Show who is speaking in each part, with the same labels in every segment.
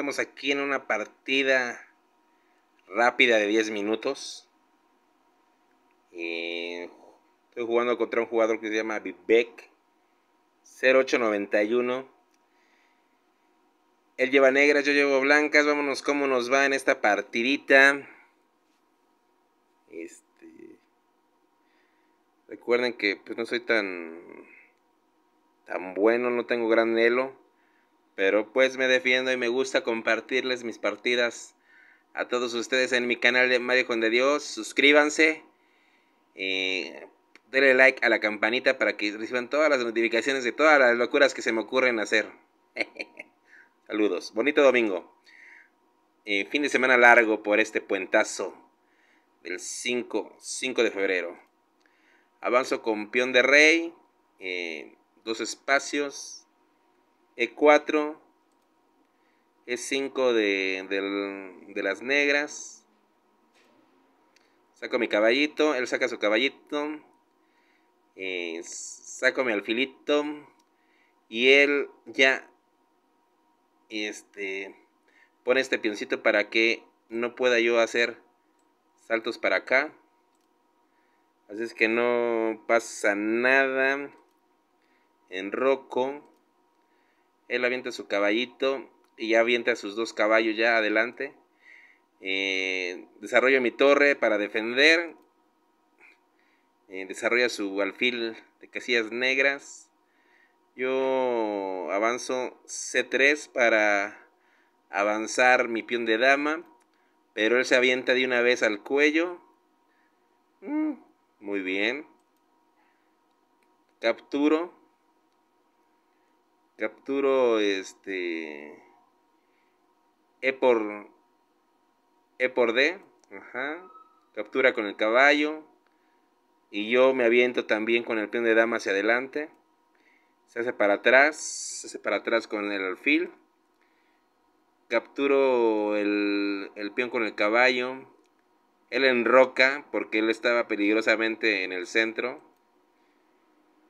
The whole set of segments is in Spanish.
Speaker 1: estamos aquí en una partida rápida de 10 minutos. Eh, estoy jugando contra un jugador que se llama Vivek 0891. Él lleva negras, yo llevo blancas. Vámonos cómo nos va en esta partidita. Este, recuerden que pues, no soy tan tan bueno, no tengo gran elo. Pero pues me defiendo y me gusta compartirles mis partidas a todos ustedes en mi canal de Mario Juan de Dios. Suscríbanse. Eh, denle like a la campanita para que reciban todas las notificaciones de todas las locuras que se me ocurren hacer. Saludos. Bonito domingo. Eh, fin de semana largo por este puentazo del 5, de febrero. Avanzo con peón de rey. Eh, dos espacios. E4, E5 de, las negras. Saco mi caballito, él saca su caballito. Eh, saco mi alfilito. Y él ya este, pone este pioncito para que no pueda yo hacer saltos para acá. Así es que no pasa nada en roco. Él avienta su caballito y ya avienta sus dos caballos ya adelante. Eh, desarrolla mi torre para defender. Eh, desarrolla su alfil de casillas negras. Yo avanzo C3 para avanzar mi peón de dama. Pero él se avienta de una vez al cuello. Mm, muy bien. Capturo. Capturo este. E por. E por D. Ajá. Captura con el caballo. Y yo me aviento también con el peón de dama hacia adelante. Se hace para atrás. Se hace para atrás con el alfil. Capturo el, el peón con el caballo. Él enroca porque él estaba peligrosamente en el centro.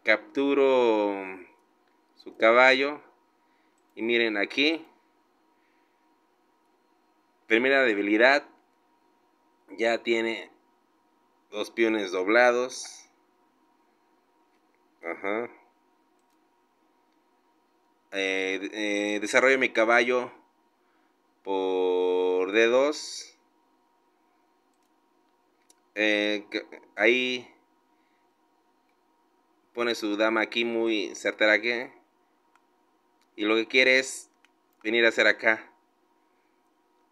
Speaker 1: Capturo su caballo. Y miren aquí, primera debilidad, ya tiene dos peones doblados. Ajá. Eh, eh, desarrollo mi caballo por dedos. Eh, ahí pone su dama aquí muy certera que y lo que quiere es venir a hacer acá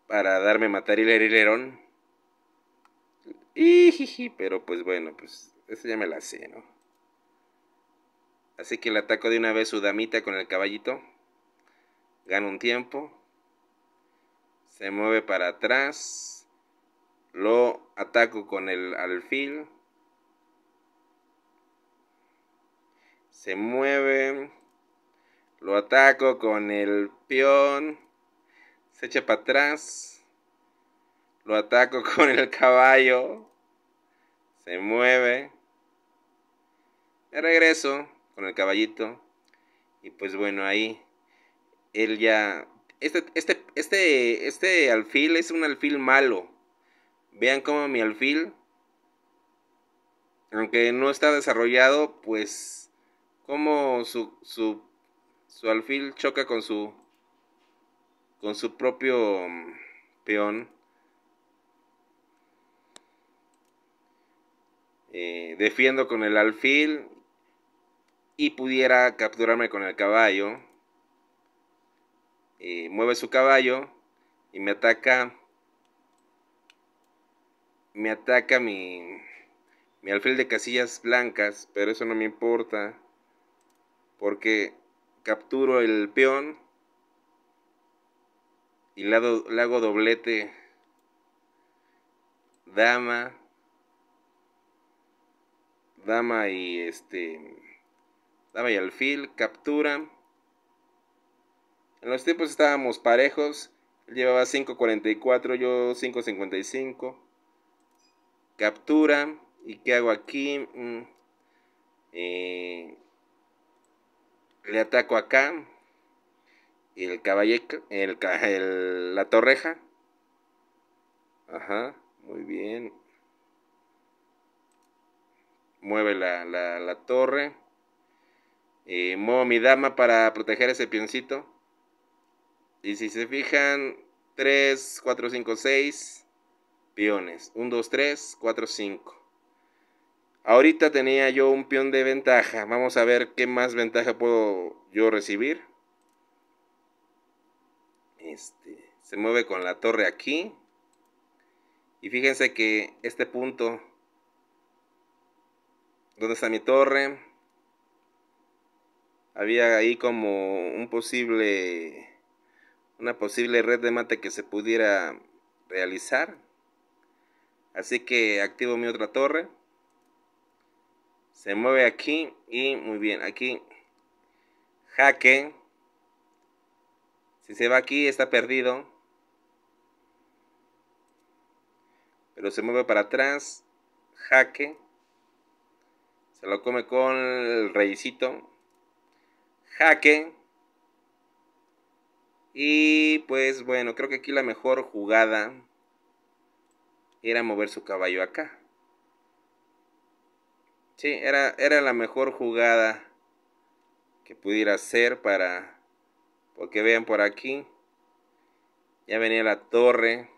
Speaker 1: para darme matar y leer Y pero pues bueno, pues eso ya me la sé, ¿no? Así que le ataco de una vez su damita con el caballito. Gano un tiempo. Se mueve para atrás. Lo ataco con el alfil. Se mueve. Lo ataco con el peón. Se echa para atrás. Lo ataco con el caballo. Se mueve. Me regreso con el caballito. Y pues bueno, ahí él ya... Este, este, este, este alfil es un alfil malo. Vean cómo mi alfil, aunque no está desarrollado, pues como su, su su alfil choca con su con su propio mm, peón. Eh, defiendo con el alfil y pudiera capturarme con el caballo. Eh, mueve su caballo y me ataca. Me ataca mi, mi alfil de casillas blancas, pero eso no me importa. Porque capturo el peón y le hago doblete dama dama y este dama y alfil captura en los tiempos estábamos parejos él llevaba 5.44 yo 5.55 captura y qué hago aquí mm. eh, le ataco acá. Y el caballeco, el, el, la torreja. Ajá, muy bien. Mueve la, torre. Eh, muevo mi dama para proteger ese pioncito. Y si se fijan, 3, 4, 5, 6 piones. 1, 2, 3, 4, 5. Ahorita tenía yo un peón de ventaja. Vamos a ver qué más ventaja puedo yo recibir. Este, se mueve con la torre aquí. Y fíjense que este punto, donde está mi torre, había ahí como un posible, una posible red de mate que se pudiera realizar. Así que activo mi otra torre se mueve aquí y muy bien, aquí jaque. Si se va aquí está perdido. Pero se mueve para atrás, jaque. Se lo come con el reycito. Jaque. Y pues bueno, creo que aquí la mejor jugada era mover su caballo acá. Sí, era, era la mejor jugada que pudiera hacer para... Porque vean por aquí. Ya venía la torre.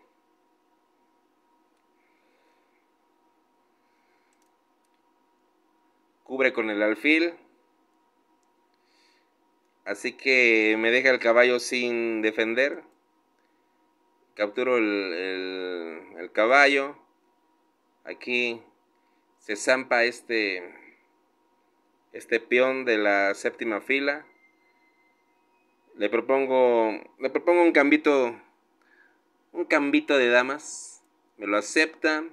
Speaker 1: Cubre con el alfil. Así que me deja el caballo sin defender. Capturo el, el, el caballo. Aquí se zampa este, este peón de la séptima fila. Le propongo, le propongo un cambito, un cambito de damas. Me lo acepta.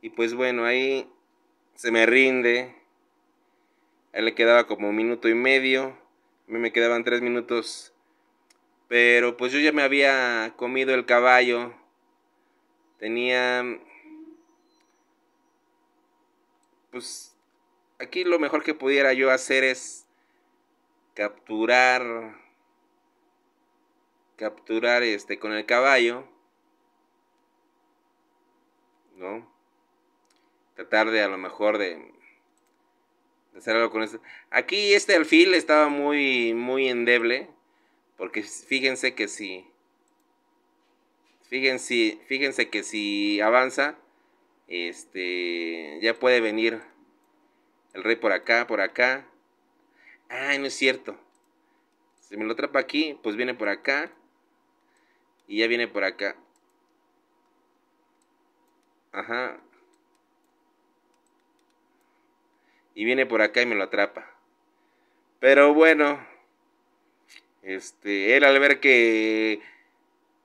Speaker 1: Y pues bueno, ahí se me rinde. él le quedaba como un minuto y medio. A mí me quedaban tres minutos. Pero pues yo ya me había comido el caballo. Tenía pues aquí lo mejor que pudiera yo hacer es capturar capturar este con el caballo no tratar de a lo mejor de, hacer algo con esto aquí este alfil estaba muy muy endeble porque fíjense que si fíjense fíjense que si avanza este, ya puede venir el rey por acá, por acá. Ay, no es cierto. Si me lo atrapa aquí, pues viene por acá. Y ya viene por acá. Ajá. Y viene por acá y me lo atrapa. Pero bueno. Este, él al ver que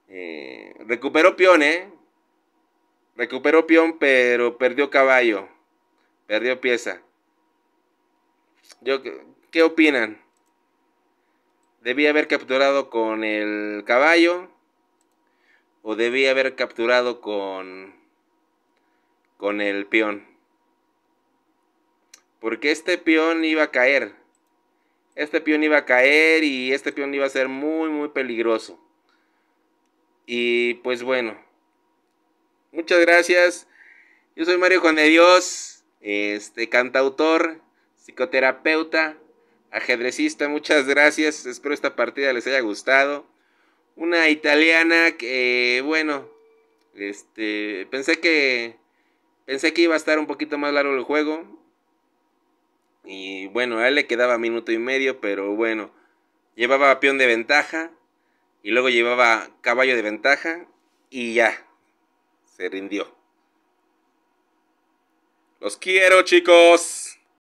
Speaker 1: eh, recuperó peón, ¿eh? Recuperó peón, pero perdió caballo. Perdió pieza. Yo, ¿Qué opinan? ¿Debía haber capturado con el caballo? ¿O debía haber capturado con, con el peón? Porque este peón iba a caer. Este peón iba a caer y este peón iba a ser muy, muy peligroso. Y pues bueno, Muchas gracias. Yo soy Mario Juan de Dios, este, cantautor, psicoterapeuta, ajedrecista. Muchas gracias. Espero esta partida les haya gustado. Una italiana que, bueno, este, pensé que pensé que iba a estar un poquito más largo el juego. Y bueno, a él le quedaba minuto y medio, pero bueno, llevaba peón de ventaja y luego llevaba caballo de ventaja y ya se rindió. Los quiero chicos.